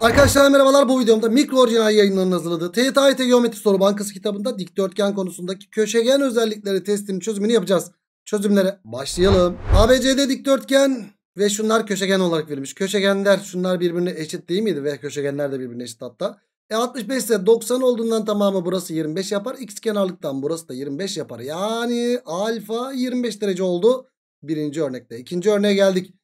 Arkadaşlar merhabalar bu videomda mikro orijinal yayınlarının hazırladığı TYT Geometri Soru Bankası kitabında dikdörtgen konusundaki köşegen özellikleri testinin çözümünü yapacağız. Çözümlere başlayalım. ABC'de dikdörtgen ve şunlar köşegen olarak verilmiş. Köşegenler şunlar birbirine eşit değil miydi? Ve köşegenler de birbirine eşit hatta. E 65 ise 90 olduğundan tamamı burası 25 yapar. X kenarlıktan burası da 25 yapar. Yani alfa 25 derece oldu. Birinci örnekte. İkinci örneğe geldik.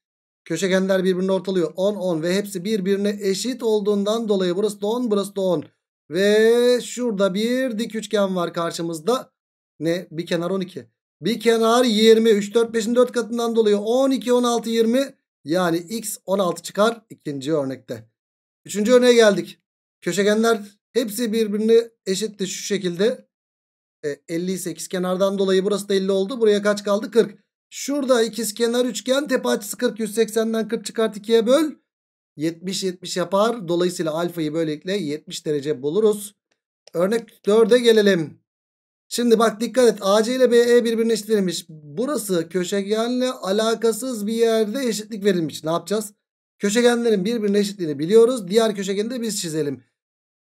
Köşegenler birbirini ortalıyor. 10 10 ve hepsi birbirine eşit olduğundan dolayı burası da 10 burası da 10. Ve şurada bir dik üçgen var karşımızda. Ne? Bir kenar 12. Bir kenar 20. 3 4 5'in 4 katından dolayı 12 16 20. Yani x 16 çıkar ikinci örnekte. Üçüncü örneğe geldik. Köşegenler hepsi birbirine eşitti şu şekilde. E, 50 ise kenardan dolayı burası da 50 oldu. Buraya kaç kaldı? 40. Şurada ikiz kenar üçgen tepe açısı 40 180'den 40 çıkart 2'ye böl. 70 70 yapar. Dolayısıyla alfayı böylelikle 70 derece buluruz. Örnek 4'e gelelim. Şimdi bak dikkat et. AC ile BE birbirine eşitlenmiş. Burası köşegenle alakasız bir yerde eşitlik verilmiş. Ne yapacağız? Köşegenlerin birbirine eşitliğini biliyoruz. Diğer köşegeni de biz çizelim.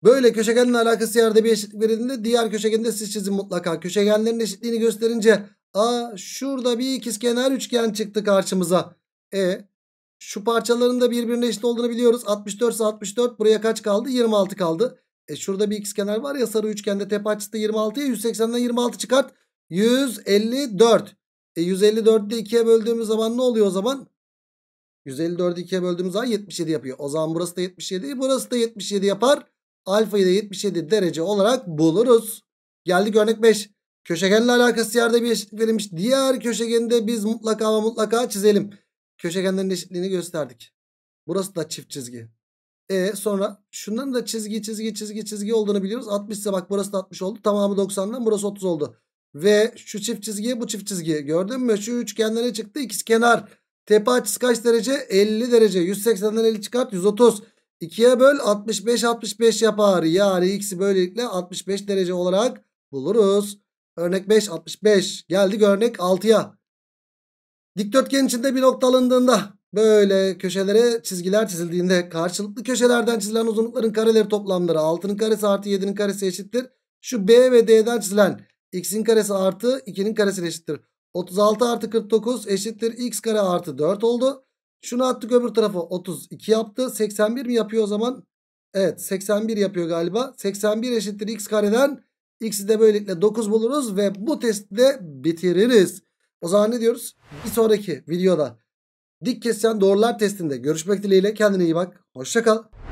Böyle köşegenle alakası yerde bir eşitlik verildiğinde diğer köşegeni de siz çizin mutlaka. Köşegenlerin eşitliğini gösterince A şurada bir ikizkenar üçgen çıktı karşımıza. E şu parçaların da birbirine eşit olduğunu biliyoruz. 64 ise 64 buraya kaç kaldı? 26 kaldı. E şurada bir ikizkenar var ya sarı üçgende tepe açısı 26'ya 180'den 26 çıkart. 154. E 154'ü de 2'ye böldüğümüz zaman ne oluyor o zaman? 154'ü 2'ye böldüğümüz zaman 77 yapıyor. O zaman burası da 77, burası da 77 yapar. Alfayı da 77 derece olarak buluruz. Geldik örnek 5. Köşegenle alakası yerde bir eşitlik verilmiş. Diğer köşegeni de biz mutlaka ve mutlaka çizelim. Köşegenlerin eşitliğini gösterdik. Burası da çift çizgi. E sonra şunların da çizgi çizgi çizgi çizgi olduğunu biliyoruz. 60 ise bak burası da 60 oldu. Tamamı 90'dan burası 30 oldu. Ve şu çift çizgiye bu çift çizgiye gördün mü? Şu üçgenlere çıktı ikiz kenar. Tepe açısı kaç derece? 50 derece. 180'den 50 çıkart 130. 2'ye böl 65 65 yapar. Yani x'i böylelikle 65 derece olarak buluruz. Örnek 5 65. Geldik örnek 6'ya. Dikdörtgen içinde bir nokta alındığında böyle köşelere çizgiler çizildiğinde karşılıklı köşelerden çizilen uzunlukların kareleri toplamları 6'nın karesi artı 7'nin karesi eşittir. Şu B ve D'den çizilen x'in karesi artı 2'nin karesi eşittir. 36 artı 49 eşittir x kare artı 4 oldu. Şunu attık öbür tarafa 32 yaptı. 81 mi yapıyor o zaman? Evet 81 yapıyor galiba. 81 eşittir x kareden X'i de böylelikle 9 buluruz ve bu testi de bitiririz. O zaman ne diyoruz? Bir sonraki videoda dik kesişen doğrular testinde görüşmek dileğiyle kendine iyi bak. Hoşçakal.